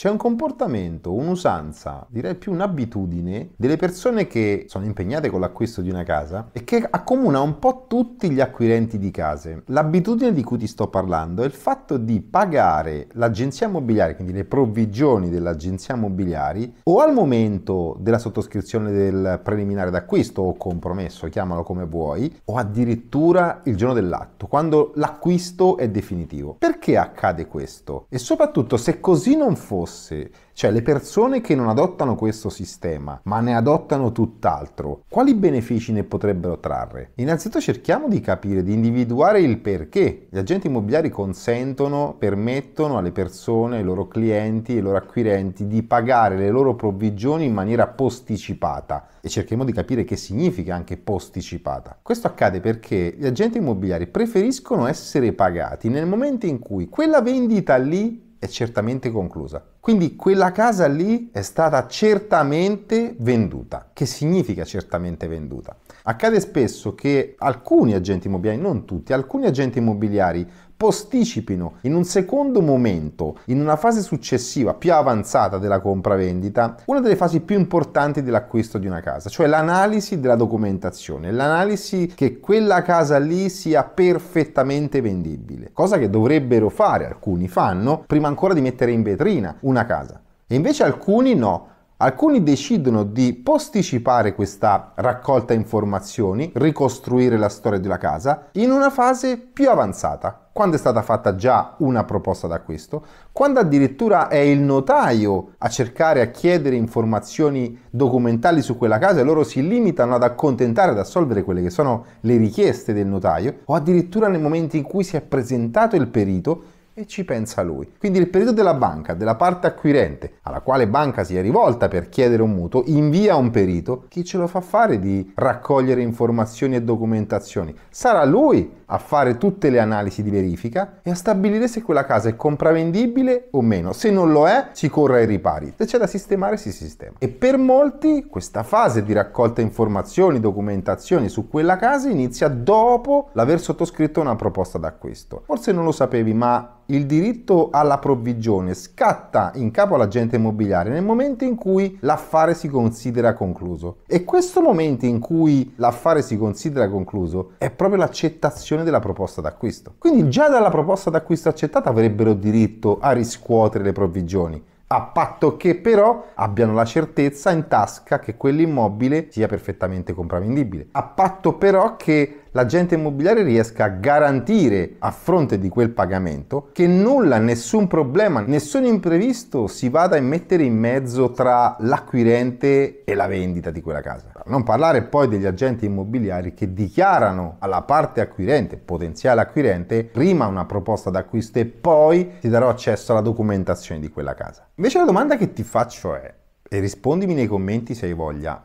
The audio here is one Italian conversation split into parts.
C'è un comportamento, un'usanza, direi più un'abitudine delle persone che sono impegnate con l'acquisto di una casa e che accomuna un po' tutti gli acquirenti di case. L'abitudine di cui ti sto parlando è il fatto di pagare l'agenzia immobiliare, quindi le provvigioni dell'agenzia immobiliare, o al momento della sottoscrizione del preliminare d'acquisto o compromesso, chiamalo come vuoi, o addirittura il giorno dell'atto, quando l'acquisto è definitivo. Perché accade questo? E soprattutto se così non fosse fosse, cioè le persone che non adottano questo sistema, ma ne adottano tutt'altro, quali benefici ne potrebbero trarre? Innanzitutto cerchiamo di capire, di individuare il perché. Gli agenti immobiliari consentono, permettono alle persone, ai loro clienti ai loro acquirenti di pagare le loro provvigioni in maniera posticipata e cerchiamo di capire che significa anche posticipata. Questo accade perché gli agenti immobiliari preferiscono essere pagati nel momento in cui quella vendita lì è certamente conclusa. Quindi quella casa lì è stata certamente venduta. Che significa certamente venduta? Accade spesso che alcuni agenti immobiliari, non tutti, alcuni agenti immobiliari posticipino in un secondo momento, in una fase successiva più avanzata della compravendita, una delle fasi più importanti dell'acquisto di una casa, cioè l'analisi della documentazione, l'analisi che quella casa lì sia perfettamente vendibile, cosa che dovrebbero fare, alcuni fanno, prima ancora di mettere in vetrina una casa. E invece alcuni no, Alcuni decidono di posticipare questa raccolta informazioni, ricostruire la storia della casa, in una fase più avanzata, quando è stata fatta già una proposta d'acquisto, quando addirittura è il notaio a cercare, a chiedere informazioni documentali su quella casa e loro si limitano ad accontentare, ad assolvere quelle che sono le richieste del notaio, o addirittura nel momento in cui si è presentato il perito, e ci pensa lui. Quindi il periodo della banca, della parte acquirente, alla quale banca si è rivolta per chiedere un mutuo, invia un perito che ce lo fa fare di raccogliere informazioni e documentazioni. Sarà lui a fare tutte le analisi di verifica e a stabilire se quella casa è compravendibile o meno. Se non lo è, si corre ai ripari. Se c'è da sistemare, si sistema. E per molti questa fase di raccolta informazioni, documentazioni su quella casa inizia dopo l'aver sottoscritto una proposta d'acquisto. Forse non lo sapevi, ma il diritto alla provvigione scatta in capo all'agente immobiliare nel momento in cui l'affare si considera concluso. E questo momento in cui l'affare si considera concluso è proprio l'accettazione della proposta d'acquisto. Quindi già dalla proposta d'acquisto accettata avrebbero diritto a riscuotere le provvigioni a patto che però abbiano la certezza in tasca che quell'immobile sia perfettamente compravendibile, a patto però che l'agente immobiliare riesca a garantire a fronte di quel pagamento che nulla, nessun problema, nessun imprevisto si vada a mettere in mezzo tra l'acquirente e la vendita di quella casa. Non parlare poi degli agenti immobiliari che dichiarano alla parte acquirente, potenziale acquirente, prima una proposta d'acquisto e poi ti darò accesso alla documentazione di quella casa. Invece la domanda che ti faccio è, e rispondimi nei commenti se hai voglia,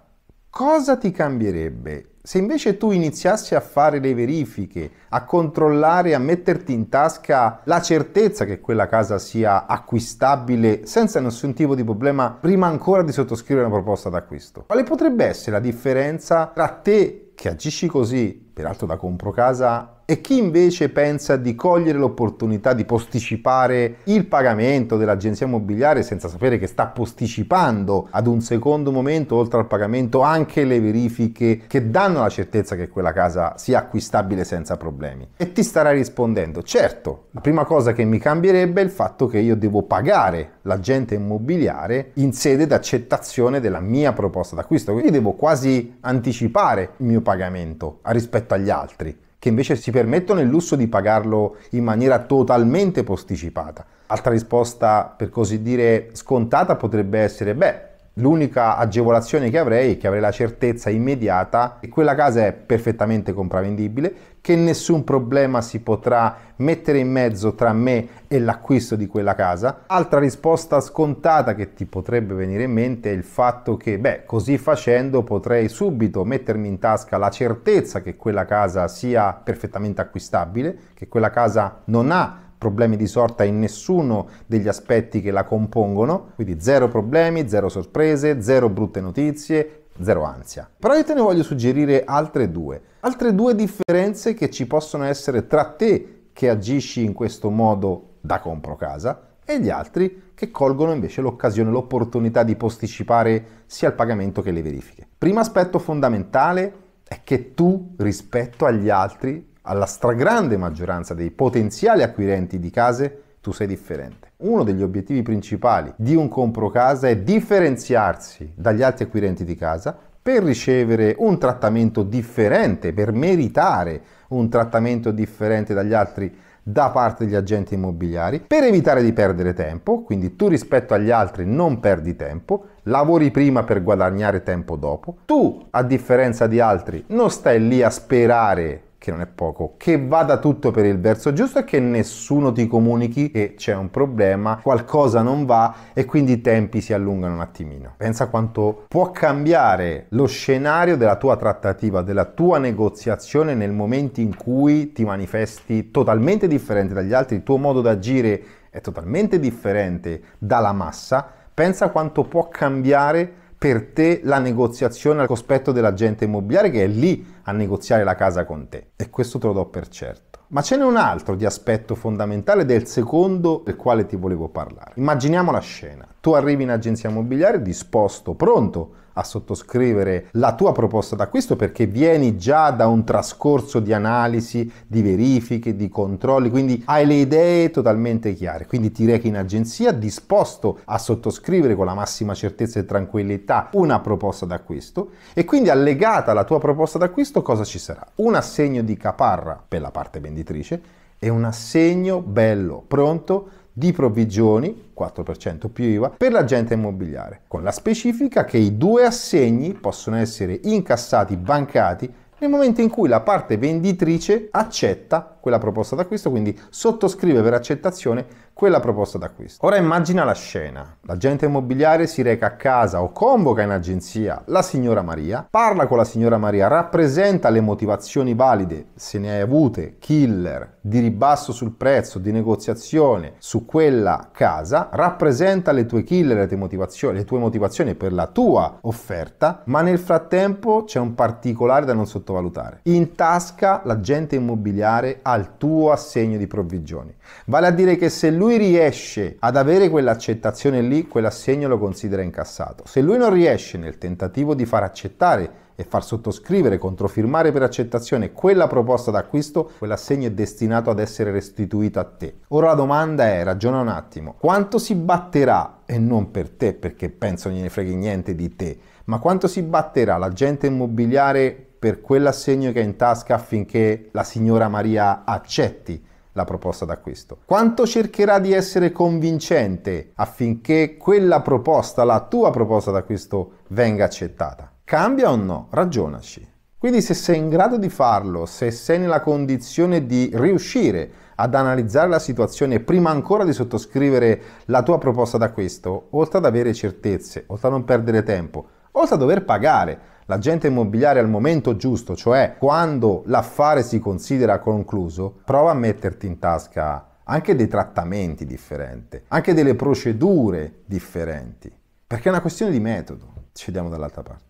cosa ti cambierebbe se invece tu iniziassi a fare le verifiche, a controllare, a metterti in tasca la certezza che quella casa sia acquistabile senza nessun tipo di problema prima ancora di sottoscrivere una proposta d'acquisto, quale potrebbe essere la differenza tra te che agisci così, peraltro da compro casa e chi invece pensa di cogliere l'opportunità di posticipare il pagamento dell'agenzia immobiliare senza sapere che sta posticipando ad un secondo momento, oltre al pagamento, anche le verifiche che danno la certezza che quella casa sia acquistabile senza problemi. E ti starai rispondendo, certo, la prima cosa che mi cambierebbe è il fatto che io devo pagare l'agente immobiliare in sede d'accettazione della mia proposta d'acquisto, quindi devo quasi anticipare il mio pagamento rispetto agli altri che invece si permettono il lusso di pagarlo in maniera totalmente posticipata. Altra risposta, per così dire, scontata potrebbe essere, beh, L'unica agevolazione che avrei è che avrei la certezza immediata che quella casa è perfettamente compravendibile, che nessun problema si potrà mettere in mezzo tra me e l'acquisto di quella casa. Altra risposta scontata che ti potrebbe venire in mente è il fatto che, beh, così facendo potrei subito mettermi in tasca la certezza che quella casa sia perfettamente acquistabile, che quella casa non ha problemi di sorta in nessuno degli aspetti che la compongono, quindi zero problemi, zero sorprese, zero brutte notizie, zero ansia. Però io te ne voglio suggerire altre due, altre due differenze che ci possono essere tra te che agisci in questo modo da compro casa e gli altri che colgono invece l'occasione, l'opportunità di posticipare sia il pagamento che le verifiche. Primo aspetto fondamentale è che tu rispetto agli altri alla stragrande maggioranza dei potenziali acquirenti di case tu sei differente. Uno degli obiettivi principali di un compro casa è differenziarsi dagli altri acquirenti di casa per ricevere un trattamento differente, per meritare un trattamento differente dagli altri da parte degli agenti immobiliari, per evitare di perdere tempo, quindi tu rispetto agli altri non perdi tempo, lavori prima per guadagnare tempo dopo, tu a differenza di altri non stai lì a sperare che non è poco, che vada tutto per il verso giusto e che nessuno ti comunichi che c'è un problema, qualcosa non va e quindi i tempi si allungano un attimino. Pensa quanto può cambiare lo scenario della tua trattativa, della tua negoziazione nel momento in cui ti manifesti totalmente differente dagli altri, il tuo modo di agire è totalmente differente dalla massa. Pensa quanto può cambiare per te la negoziazione al cospetto dell'agente immobiliare che è lì a negoziare la casa con te. E questo te lo do per certo. Ma ce n'è un altro di aspetto fondamentale del secondo del quale ti volevo parlare. Immaginiamo la scena. Tu arrivi in agenzia immobiliare disposto, pronto a sottoscrivere la tua proposta d'acquisto perché vieni già da un trascorso di analisi, di verifiche, di controlli, quindi hai le idee totalmente chiare. Quindi ti rechi in agenzia disposto a sottoscrivere con la massima certezza e tranquillità una proposta d'acquisto e quindi allegata alla tua proposta d'acquisto cosa ci sarà? Un assegno di caparra per la parte venditrice e un assegno bello, pronto di provvigioni, 4% più IVA, per l'agente immobiliare, con la specifica che i due assegni possono essere incassati, bancati, nel momento in cui la parte venditrice accetta quella proposta d'acquisto, quindi sottoscrive per accettazione quella proposta d'acquisto. Ora immagina la scena. L'agente immobiliare si reca a casa o convoca in agenzia la signora Maria, parla con la signora Maria, rappresenta le motivazioni valide, se ne hai avute, killer, di ribasso sul prezzo, di negoziazione su quella casa, rappresenta le tue killer, le tue motivazioni, le tue motivazioni per la tua offerta, ma nel frattempo c'è un particolare da non sottovalutare. In tasca l'agente immobiliare ha al tuo assegno di provvigioni. Vale a dire che se lui riesce ad avere quell'accettazione lì, quell'assegno lo considera incassato. Se lui non riesce nel tentativo di far accettare e far sottoscrivere, controfirmare per accettazione quella proposta d'acquisto, quell'assegno è destinato ad essere restituito a te. Ora la domanda è, ragiona un attimo, quanto si batterà, e non per te perché penso non gliene freghi niente di te, ma quanto si batterà l'agente immobiliare per quell'assegno che ha in tasca affinché la signora Maria accetti la proposta d'acquisto. Quanto cercherà di essere convincente affinché quella proposta, la tua proposta d'acquisto, venga accettata? Cambia o no? Ragionaci. Quindi se sei in grado di farlo, se sei nella condizione di riuscire ad analizzare la situazione prima ancora di sottoscrivere la tua proposta d'acquisto, oltre ad avere certezze, oltre a non perdere tempo, oltre a dover pagare, L'agente immobiliare al momento giusto, cioè quando l'affare si considera concluso, prova a metterti in tasca anche dei trattamenti differenti, anche delle procedure differenti, perché è una questione di metodo. Ci vediamo dall'altra parte.